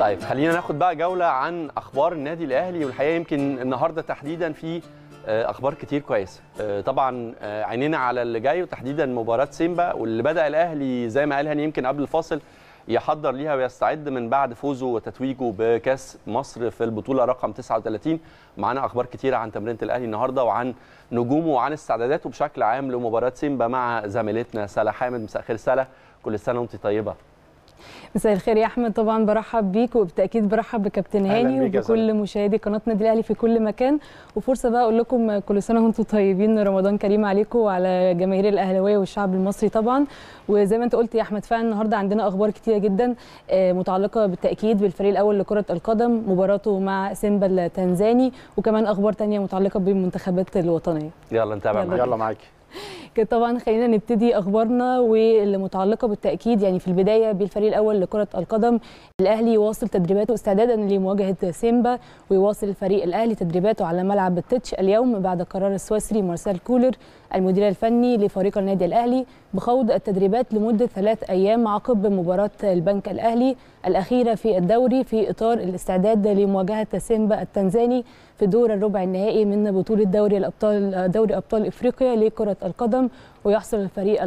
طيب خلينا ناخد بقى جوله عن اخبار النادي الاهلي والحقيقه يمكن النهارده تحديدا في آه، اخبار كتير كويسه آه، طبعا آه، عينينا على اللي جاي وتحديدا مباراه سيمبا واللي بدا الاهلي زي ما قال هاني يمكن قبل الفاصل يحضر ليها ويستعد من بعد فوزه وتتويجه بكاس مصر في البطوله رقم 39 معانا اخبار كتيره عن تمرينه الاهلي النهارده وعن نجومه وعن استعداداته بشكل عام لمباراه سيمبا مع زميلتنا سلا حامد مساء الخير سلا كل سنه وانت طيبه مساء الخير يا احمد طبعا برحب بيك وبالتاكيد برحب بكابتن هاني وبكل مشاهدي قناه النادي الاهلي في كل مكان وفرصه بقى اقول لكم كل سنه وانتم طيبين رمضان كريم عليكم وعلى جماهير الاهلاويه والشعب المصري طبعا وزي ما انت قلت يا احمد فعلا النهارده عندنا اخبار كتيره جدا آه، متعلقه بالتاكيد بالفريق الاول لكره القدم مباراته مع سيمبا التنزاني وكمان اخبار ثانيه متعلقه بالمنتخبات الوطنيه يلا نتابع يلا معاكي كده طبعا خلينا نبتدي اخبارنا واللي متعلقه بالتاكيد يعني في البدايه بالفريق الاول لكره القدم الاهلي يواصل تدريباته استعدادا لمواجهه سيمبا ويواصل الفريق الاهلي تدريباته على ملعب التتش اليوم بعد قرار السويسري مارسيل كولر المدير الفني لفريق النادي الاهلي بخوض التدريبات لمده ثلاث ايام عقب مباراه البنك الاهلي الاخيره في الدوري في اطار الاستعداد لمواجهه سيمبا التنزاني في دور الربع النهائي من بطوله دوري الابطال دوري ابطال افريقيا لكره كرة القدم ويحصل الفريق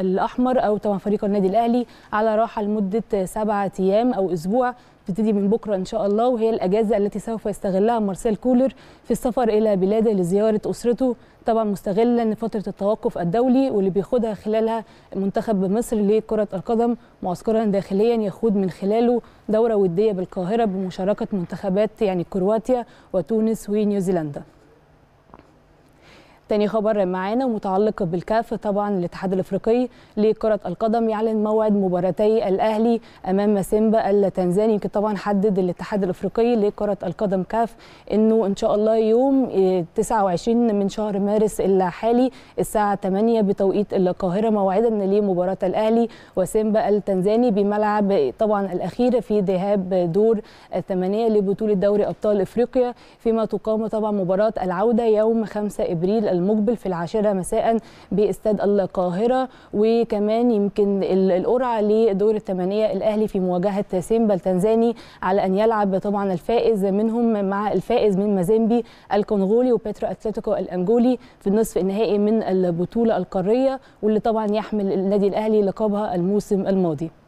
الأحمر أو طبعا فريق النادي الأهلي على راحة لمدة سبعة أيام أو أسبوع تبتدي من بكره ان شاء الله وهي الاجازه التي سوف يستغلها مارسيل كولر في السفر الى بلاده لزياره اسرته طبعا مستغلا فتره التوقف الدولي واللي بيخدها خلالها منتخب مصر لكره القدم معسكرا داخليا يخوض من خلاله دوره وديه بالقاهره بمشاركه منتخبات يعني كرواتيا وتونس ونيوزيلندا تاني خبر معانا متعلق بالكاف طبعا الاتحاد الافريقي لكره القدم يعلن موعد مباراتي الاهلي امام سيمبا التنزاني يمكن طبعا حدد الاتحاد الافريقي لكره القدم كاف انه ان شاء الله يوم 29 آه، من شهر مارس الحالي الساعه 8 بتوقيت القاهره موعدا لمباراه الاهلي وسيمبا التنزاني بملعب طبعا الاخيره في ذهاب دور الثمانيه لبطوله دوري ابطال افريقيا فيما تقام طبعا مباراه العوده يوم 5 ابريل المقبل في العاشرة مساء باستاد القاهرة وكمان يمكن القرعة لدور الثمانية الأهلي في مواجهة سيمبا التنزاني على أن يلعب طبعا الفائز منهم مع الفائز من مازيمبي الكونغولي وبيترو أتلتيكو الأنجولي في النصف النهائي من البطولة القارية واللي طبعا يحمل النادي الأهلي لقبها الموسم الماضي